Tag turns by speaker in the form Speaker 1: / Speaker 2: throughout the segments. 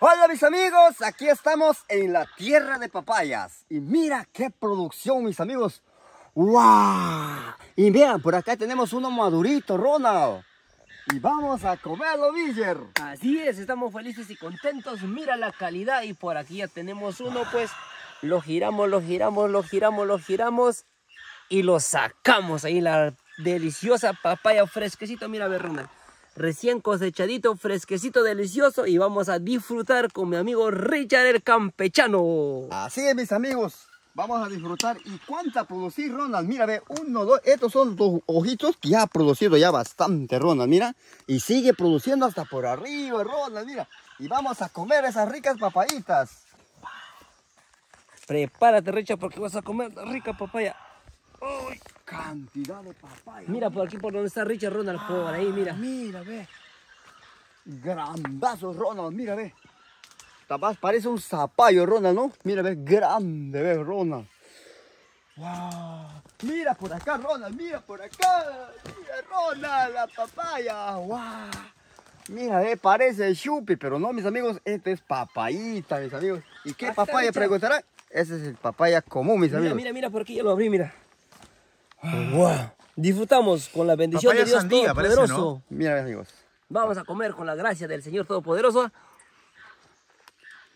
Speaker 1: Hola mis amigos, aquí estamos en la tierra de papayas y mira qué producción mis amigos. ¡Wow! Y vean, por acá tenemos uno madurito, Ronald. Y vamos a
Speaker 2: comerlo, Miller. Así es, estamos felices y contentos. Mira la calidad y por aquí ya tenemos uno, pues lo giramos, lo giramos, lo giramos, lo giramos y lo sacamos ahí la deliciosa papaya fresquecito. Mira, a ver, Ronald recién cosechadito, fresquecito, delicioso y vamos a disfrutar con mi amigo Richard el Campechano. Así es,
Speaker 1: mis amigos. Vamos a disfrutar. ¿Y cuánta producir, Ronald? Mira, ve, uno, dos. Estos son dos ojitos que ya ha producido ya bastante, Ronald, mira. Y sigue produciendo hasta por arriba, Ronald, mira. Y vamos a comer esas ricas papayitas.
Speaker 2: Prepárate, Richard, porque vas a comer rica papaya. ¡Uy! cantidad de papaya. Mira por aquí por donde está Richard Ronald, por ahí, ah, mira. Mira, ve.
Speaker 1: Grandazo
Speaker 2: Ronald, mira, ve.
Speaker 1: Tapás, parece un zapallo Ronald, ¿no? Mira, ve, grande, ve Ronald. Wow. Mira por acá, Ronald, mira por acá. Mira, Ronald, la papaya. Wow. Mira, ve parece chupi, pero no, mis amigos, este es papayita, mis amigos. ¿Y qué papaya preguntará Ese es el papaya común, mis amigos. Mira,
Speaker 2: mira, por aquí ya lo abrí, mira.
Speaker 1: Wow.
Speaker 2: Disfrutamos con la bendición de Dios Todopoderoso. Mira, amigos. Vamos a comer con la gracia del Señor Todopoderoso.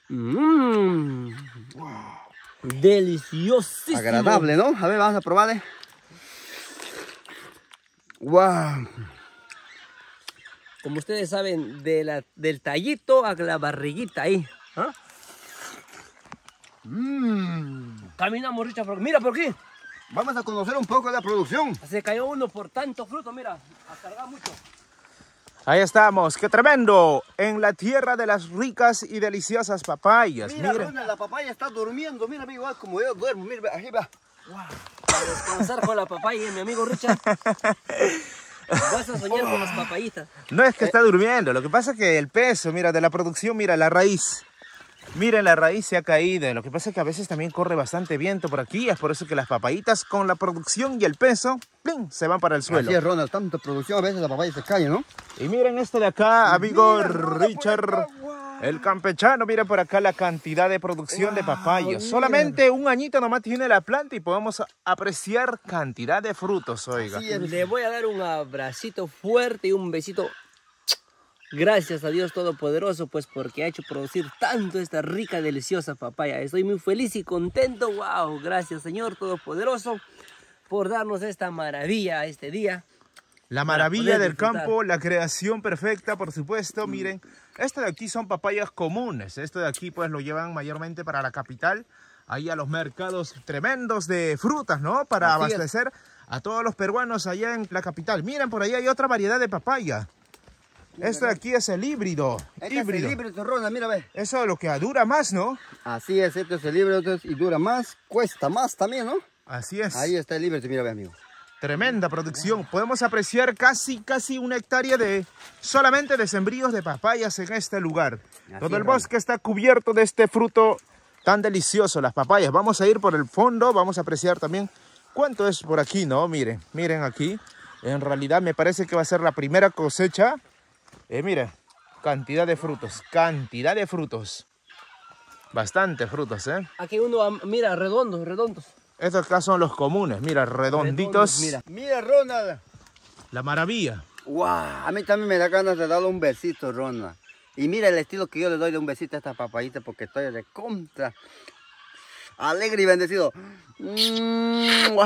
Speaker 2: Mmm. Deliciosísimo. Agradable, ¿no? A ver, vamos a probarle. Wow. Como ustedes saben, de del tallito a la barriguita ahí. ¿ah? Mmm. Caminamos, Richard. Mira por aquí. Vamos a conocer un poco de la producción. Se cayó uno por tanto fruto, mira, a cargar mucho.
Speaker 3: Ahí estamos, qué tremendo, en la tierra de las ricas y deliciosas papayas. Mira, mira.
Speaker 2: la papaya está durmiendo, mira, amigo, como yo duermo, mira, ahí va. Para descansar con la papaya, mi amigo Richard. Vas a soñar con las papayitas.
Speaker 3: No es que está durmiendo, lo que pasa es que el peso, mira, de la producción, mira, la raíz. Miren, la raíz se ha caído. Lo que pasa es que a veces también corre bastante viento por aquí. Es por eso que las papayitas con la producción y el peso, se van para el suelo. Así es, Ronald. Tanta producción, a veces la papaya se ¿no? Y miren este de acá, amigo Richard. El campechano, Miren por acá la cantidad de producción de papayos. Solamente un añito nomás tiene la planta y podemos apreciar cantidad de frutos, oiga. Le
Speaker 2: voy a dar un abracito fuerte y un besito Gracias a Dios Todopoderoso, pues porque ha hecho producir tanto esta rica, deliciosa papaya. Estoy muy feliz y contento. ¡Wow! Gracias Señor Todopoderoso por darnos esta maravilla este día.
Speaker 3: La maravilla del campo, la creación perfecta, por supuesto. Mm. Miren, esto de aquí son papayas comunes. Esto de aquí pues lo llevan mayormente para la capital. Ahí a los mercados tremendos de frutas, ¿no? Para abastecer a todos los peruanos allá en la capital. Miren, por ahí hay otra variedad de papaya. Esto de aquí es el
Speaker 1: híbrido. híbrido. Este el híbrido, Ronda, mira, ve. Eso es lo que dura más, ¿no? Así es, este es el híbrido y dura más, cuesta más también, ¿no? Así es. Ahí está el híbrido, mira, ve, amigo. Tremenda
Speaker 3: producción. Podemos apreciar casi, casi una hectárea de solamente de sembríos de papayas en este lugar. Todo el bosque está cubierto de este fruto tan delicioso, las papayas. Vamos a ir por el fondo, vamos a apreciar también cuánto es por aquí, ¿no? Miren, miren aquí. En realidad me parece que va a ser la primera cosecha eh, mira, cantidad de frutos, cantidad de frutos. Bastante frutos, ¿eh? Aquí uno, mira, redondos, redondos. Estos acá son los comunes, mira, redonditos. mira.
Speaker 1: mira, Ronald.
Speaker 3: La maravilla.
Speaker 1: ¡Wow! A mí también me da ganas de darle un besito, Ronald. Y mira el estilo que yo le doy de un besito a esta papayita porque estoy de contra. Alegre y bendecido. Mm,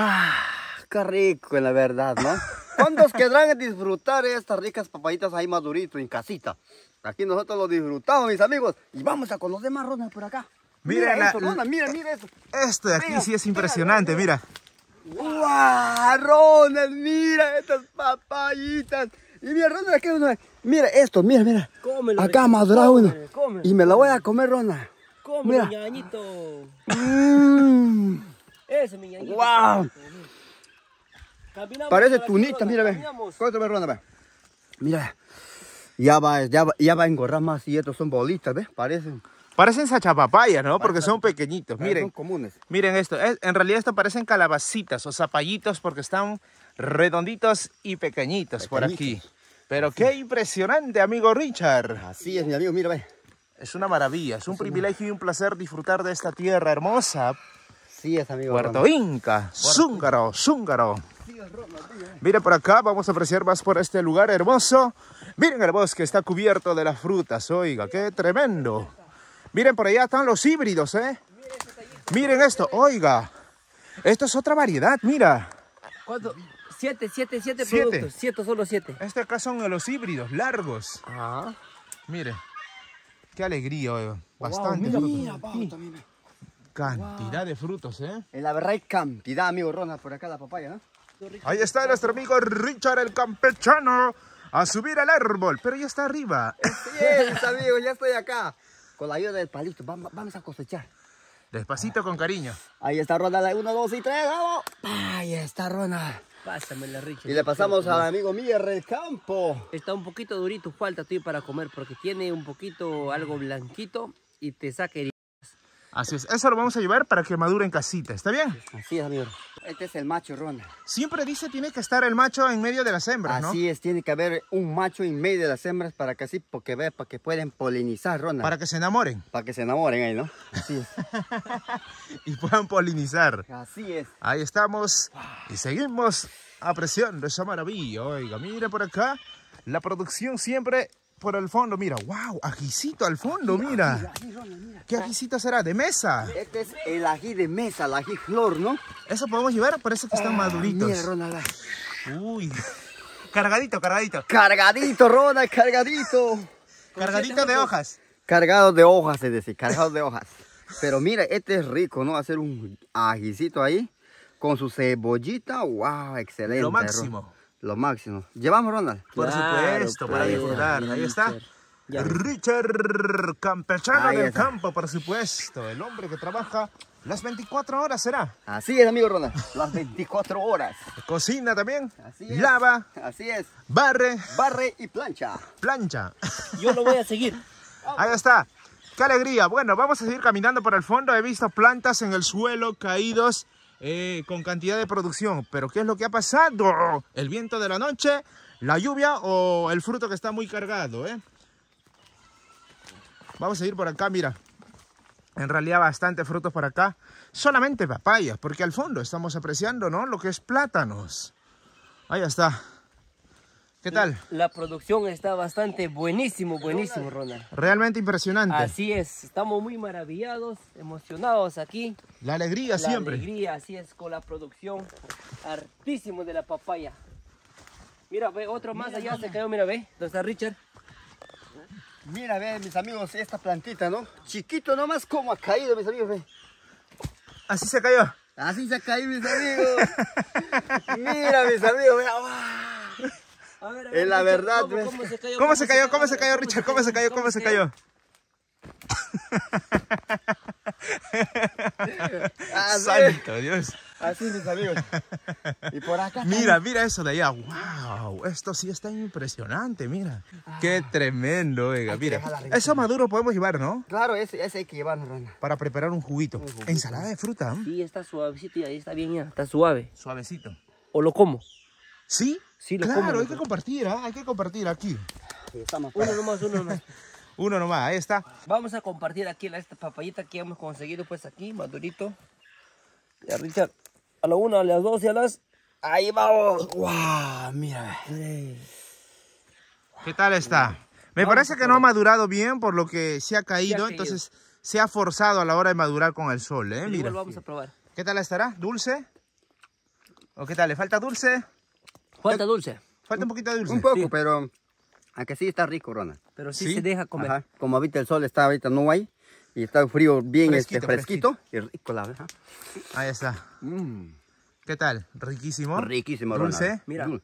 Speaker 1: ¡Qué rico, la verdad, ¿no? ¿Cuántos querrán disfrutar estas ricas papayitas ahí madurito en casita? Aquí nosotros lo disfrutamos, mis amigos. Y vamos a conocer más ronas por acá. Mira, mira, mira, mira esto. Esto de aquí sí
Speaker 3: es impresionante, mira.
Speaker 1: Wow. ronas! mira estas papayitas. Y mira, Ronald, aquí uno. Mira esto, mira, mira. Acá ha madurado uno. Y me la voy a comer, rona.
Speaker 2: Cómelo, mira. ñañito.
Speaker 1: Mm.
Speaker 2: Eso, mi ñañito. ¡Wow! Parece tunita, mira, ve.
Speaker 1: ve. Mira, ya va, ya va, a más y estos son bolitas, ¿ves? Parecen. Parecen sachapapayas, ¿no? Porque son pequeñitos. Miren, son comunes.
Speaker 3: miren esto. en realidad esto parecen calabacitas o zapallitos porque están redonditos y pequeñitos, por aquí. Pero qué impresionante, amigo Richard. Así es, mi amigo, mira, ve. Es una maravilla, es un privilegio y un placer disfrutar de esta tierra hermosa. Sí es, amigo. Puerto Inca, Zúngaro, Zúngaro. Miren por acá, vamos a apreciar más por este lugar hermoso. Miren el bosque, está cubierto de las frutas, oiga, qué tremendo. Miren por allá están los híbridos, ¿eh? Miren esto, oiga. Esto es otra variedad, mira.
Speaker 2: ¿Cuánto? Siete, siete, siete, siete. productos.
Speaker 3: Siete, solo siete. Este acá son los híbridos, largos. Ah. Mire. Qué alegría, Bastante.
Speaker 1: Cantidad de frutos, ¿eh? En la verdad hay cantidad, amigo Ronald, por acá la papaya, ¿no? Ahí está nuestro amigo
Speaker 3: Richard el campechano a subir al árbol, pero ya está arriba.
Speaker 1: Sí, amigos, ya estoy acá. Con la ayuda del palito, vamos, a cosechar. Despacito con cariño. Ahí está Ronald, 1, 2 y 3, vamos. Ahí está Ronald.
Speaker 2: Pásamela, Richard. Y le pasamos al amigo Miller, el campo. Está un poquito durito, falta tú para comer porque tiene un poquito algo blanquito y te saca
Speaker 3: Así es, eso lo vamos a llevar para que maduren casita, ¿está bien?
Speaker 1: Así es, amigo.
Speaker 2: Este es el macho, Ronda. Siempre dice tiene que
Speaker 1: estar el macho en medio de las hembras, ¿no? Así es, tiene que haber un macho en medio de las hembras para que así, porque ve, para que puedan polinizar, Ronda. Para que se enamoren. Para que se enamoren ahí, ¿no? Así es.
Speaker 3: y puedan polinizar. Así es. Ahí estamos y seguimos apreciando esa maravilla. Oiga, mire por acá, la producción siempre por el fondo, mira, wow, ajicito al fondo, mira. ¿Qué ajicito será? ¿De mesa?
Speaker 1: Este es el ají de mesa, el ají flor, ¿no? Eso podemos llevar, parece que están ah, maduritos. Mira, Ronald. Uy. Cargadito, cargadito. Cargadito, Ronald, cargadito. Cargadito de hojas. Cargado de hojas, es decir, cargado de hojas. Pero mira, este es rico, ¿no? Hacer un ajicito ahí con su cebollita, wow, excelente. Lo máximo lo máximo. ¿Llevamos, Ronald? Por supuesto, para disfrutar. Ahí está.
Speaker 3: Richard, campechano del campo, por supuesto. El hombre que trabaja las 24 horas, ¿será? Así es, amigo Ronald. Las 24 horas. Cocina también. Así es. Lava. Así es. Barre. Barre y plancha. Plancha. Yo lo voy a seguir. Ahí está. ¡Qué alegría! Bueno, vamos a seguir caminando por el fondo. He visto plantas en el suelo caídos. Eh, con cantidad de producción. Pero ¿qué es lo que ha pasado? El viento de la noche, la lluvia o el fruto que está muy cargado. ¿eh? Vamos a ir por acá, mira. En realidad bastante frutos por acá. Solamente papayas, porque al fondo estamos apreciando ¿no? lo que es plátanos. Ahí está.
Speaker 2: ¿Qué tal? La producción está bastante buenísimo, buenísimo, Ronald.
Speaker 3: Realmente impresionante. Así
Speaker 2: es, estamos muy maravillados, emocionados aquí.
Speaker 3: La alegría siempre. La alegría,
Speaker 2: así es, con la producción hartísimo de la papaya. Mira, ve, otro más allá se cayó, mira, ve, donde está Richard.
Speaker 1: Mira, ve, mis amigos, esta plantita, ¿no? Chiquito nomás cómo ha caído, mis amigos, ve. Así se cayó. Así se cayó, mis amigos. mira, mis amigos, mira. A ver, a ver, la verdad. ¿cómo, se cayó? ¿Cómo se cayó? ¿Cómo se
Speaker 3: cayó, Richard? ¿Cómo se cayó? ¿Cómo se cayó? Santo Dios.
Speaker 1: Así mis amigos. Y por acá. Mira, mira
Speaker 3: eso de allá. Wow, esto sí está impresionante, mira. Ah. Qué tremendo, oiga. Mira, eso maduro podemos llevar, ¿no?
Speaker 1: Claro, ese, ese hay que llevarlo,
Speaker 3: Para preparar un juguito. Ensalada de
Speaker 2: fruta.
Speaker 1: Sí, está suavecito y ahí está bien, ya.
Speaker 2: Está suave. Suavecito. ¿O lo como? Sí, claro, hay que
Speaker 3: compartir, ¿ah? hay que compartir aquí.
Speaker 2: uno nomás, uno nomás. uno nomás, ahí está. Vamos a compartir aquí la, esta papayita que hemos conseguido pues aquí, madurito. a la una, a las dos y a las... Ahí vamos. guau Mira. ¿Qué
Speaker 3: tal está?
Speaker 2: Me parece que no ha
Speaker 3: madurado bien por lo que se ha caído, entonces se ha forzado a la hora de madurar con el sol, ¿eh? Mira. Igual vamos a probar. ¿Qué tal estará? ¿Dulce? ¿O qué tal? ¿Le falta dulce?
Speaker 1: Falta dulce. Falta un poquito de dulce. Un poco, pero a que sí está rico, Ronald. Pero sí, se deja comer. Como ahorita el sol está ahorita no hay y está frío bien este, fresquito, este, fresquito. Y rico
Speaker 3: la verdad. Ahí
Speaker 1: está. Mm.
Speaker 3: ¿Qué tal? Riquísimo. Riquísimo, Dulce. Mira. Mm.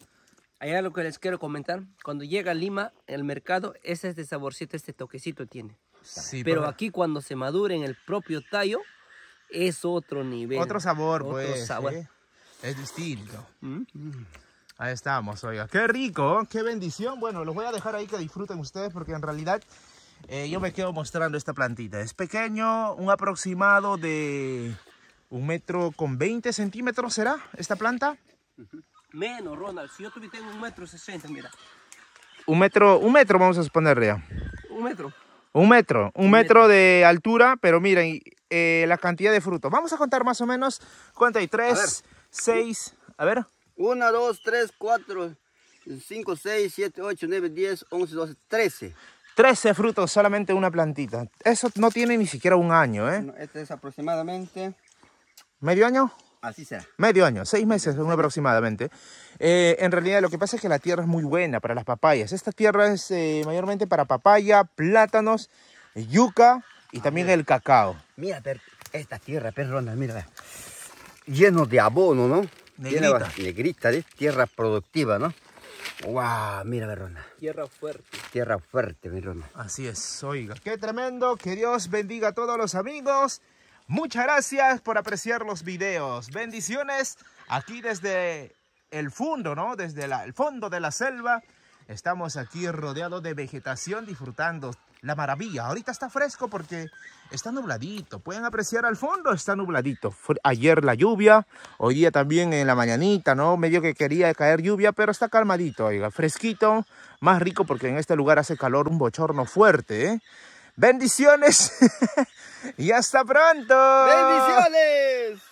Speaker 2: Allá lo que les quiero comentar, cuando llega a Lima, el mercado, ese este saborcito, este toquecito tiene. Sí, Pero pues. aquí cuando se madure en el propio tallo, es otro nivel. Otro sabor, pues. ¿eh?
Speaker 3: Es distinto. Mm. Ahí estamos, oiga. Qué rico, qué bendición. Bueno, los voy a dejar ahí que disfruten ustedes porque en realidad eh, yo me quedo mostrando esta plantita. Es pequeño, un aproximado de un metro con 20 centímetros, ¿será esta planta?
Speaker 2: Menos, Ronald. Si yo tuviera un metro sesenta, mira.
Speaker 3: Un metro, un metro vamos a suponer Un metro. Un metro, un, metro, de altura, pero miren eh, la cantidad de frutos.
Speaker 1: Vamos a contar más o menos cuánto hay. Tres, seis, a ver. 1, 2, 3, 4, 5, 6, 7, 8, 9, 10, 11, 12, 13. 13
Speaker 3: frutos, solamente una plantita. Eso no tiene ni siquiera un año, ¿eh?
Speaker 1: este es aproximadamente... ¿Medio año? Así será.
Speaker 3: Medio año, seis meses aproximadamente. Eh, en realidad lo que pasa es que la tierra es muy buena para las papayas. Esta tierra es eh, mayormente para papaya, plátanos, yuca y ah, también el cacao.
Speaker 1: Mira, esta tierra, perrona, mira, lleno de abono, ¿no? Negrita. Tierra, negrita, tierra productiva, ¿no? ¡Wow! Mira, Verona.
Speaker 2: Tierra fuerte.
Speaker 1: Tierra fuerte, Verona.
Speaker 3: Así es, oiga. ¡Qué tremendo! Que Dios bendiga a todos los amigos. Muchas gracias por apreciar los videos. Bendiciones aquí desde el fondo, ¿no? Desde el fondo de la selva. Estamos aquí rodeados de vegetación disfrutando la maravilla. Ahorita está fresco porque está nubladito. Pueden apreciar al fondo, está nubladito. ayer la lluvia, hoy día también en la mañanita, ¿no? Medio que quería caer lluvia, pero está calmadito, Fresquito, más rico porque en este lugar hace calor, un bochorno fuerte, ¿eh? Bendiciones y hasta pronto. Bendiciones.